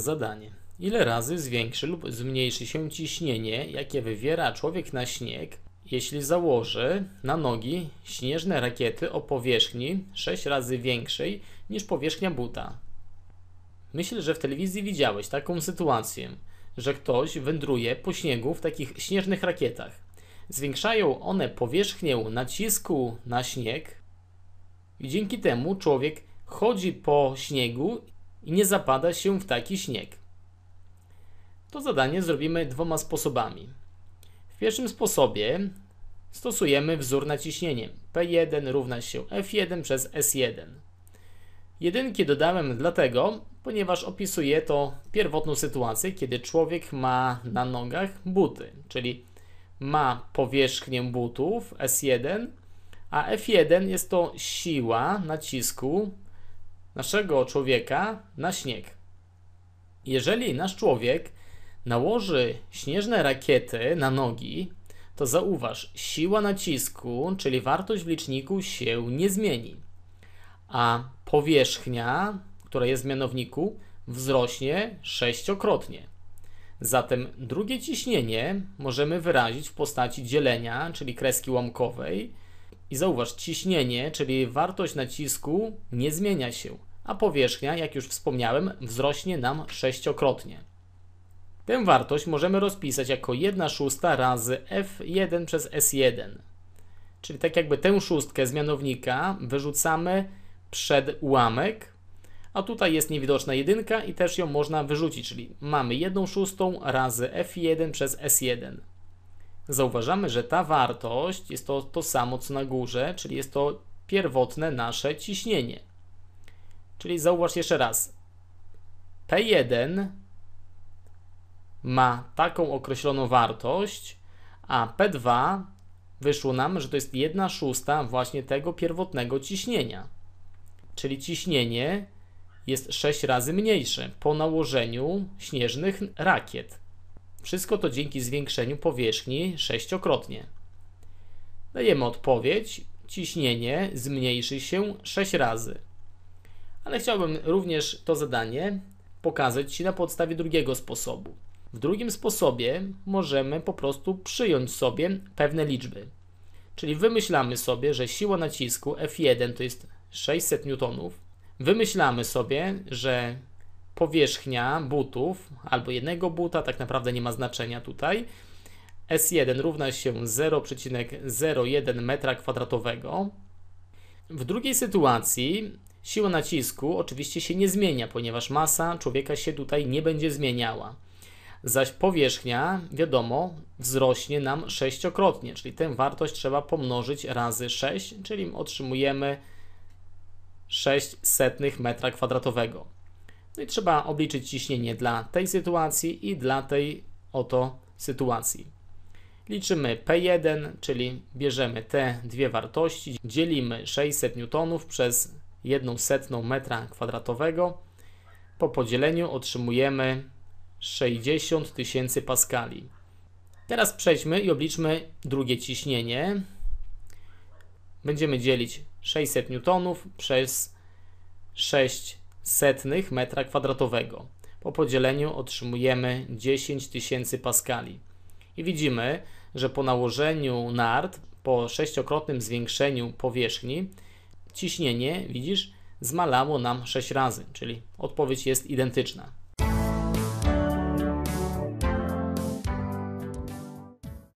Zadanie. Ile razy zwiększy lub zmniejszy się ciśnienie, jakie wywiera człowiek na śnieg, jeśli założy na nogi śnieżne rakiety o powierzchni 6 razy większej niż powierzchnia buta? Myślę, że w telewizji widziałeś taką sytuację, że ktoś wędruje po śniegu w takich śnieżnych rakietach. Zwiększają one powierzchnię nacisku na śnieg i dzięki temu człowiek chodzi po śniegu i nie zapada się w taki śnieg. To zadanie zrobimy dwoma sposobami. W pierwszym sposobie stosujemy wzór na ciśnienie. P1 równa się F1 przez S1. Jedynki dodałem dlatego, ponieważ opisuje to pierwotną sytuację, kiedy człowiek ma na nogach buty, czyli ma powierzchnię butów S1, a F1 jest to siła nacisku naszego człowieka na śnieg. Jeżeli nasz człowiek nałoży śnieżne rakiety na nogi, to zauważ, siła nacisku, czyli wartość w liczniku się nie zmieni, a powierzchnia, która jest w mianowniku, wzrośnie sześciokrotnie. Zatem drugie ciśnienie możemy wyrazić w postaci dzielenia, czyli kreski łamkowej. I zauważ, ciśnienie, czyli wartość nacisku, nie zmienia się a powierzchnia, jak już wspomniałem, wzrośnie nam sześciokrotnie. Tę wartość możemy rozpisać jako 1 szósta razy F1 przez S1. Czyli tak jakby tę szóstkę z mianownika wyrzucamy przed ułamek, a tutaj jest niewidoczna jedynka i też ją można wyrzucić, czyli mamy 1 szóstą razy F1 przez S1. Zauważamy, że ta wartość jest to to samo co na górze, czyli jest to pierwotne nasze ciśnienie. Czyli zauważ jeszcze raz. P1 ma taką określoną wartość, a P2 wyszło nam, że to jest 1 szósta właśnie tego pierwotnego ciśnienia. Czyli ciśnienie jest 6 razy mniejsze po nałożeniu śnieżnych rakiet. Wszystko to dzięki zwiększeniu powierzchni sześciokrotnie. Dajemy odpowiedź. Ciśnienie zmniejszy się 6 razy ale chciałbym również to zadanie pokazać Ci na podstawie drugiego sposobu. W drugim sposobie możemy po prostu przyjąć sobie pewne liczby. Czyli wymyślamy sobie, że siła nacisku F1 to jest 600 Newtonów. Wymyślamy sobie, że powierzchnia butów albo jednego buta, tak naprawdę nie ma znaczenia tutaj, S1 równa się 0,01 m2. W drugiej sytuacji Siła nacisku oczywiście się nie zmienia, ponieważ masa człowieka się tutaj nie będzie zmieniała. Zaś powierzchnia, wiadomo, wzrośnie nam sześciokrotnie, czyli tę wartość trzeba pomnożyć razy 6, czyli otrzymujemy 6 m metra kwadratowego. No i trzeba obliczyć ciśnienie dla tej sytuacji i dla tej oto sytuacji. Liczymy P1, czyli bierzemy te dwie wartości, dzielimy 600 N przez jedną setną metra kwadratowego. Po podzieleniu otrzymujemy 60 tysięcy paskali. Teraz przejdźmy i obliczmy drugie ciśnienie. Będziemy dzielić 600 newtonów przez 6 setnych metra kwadratowego. Po podzieleniu otrzymujemy 10 tysięcy paskali. I widzimy, że po nałożeniu nart, po sześciokrotnym zwiększeniu powierzchni, ciśnienie, widzisz, zmalało nam 6 razy, czyli odpowiedź jest identyczna.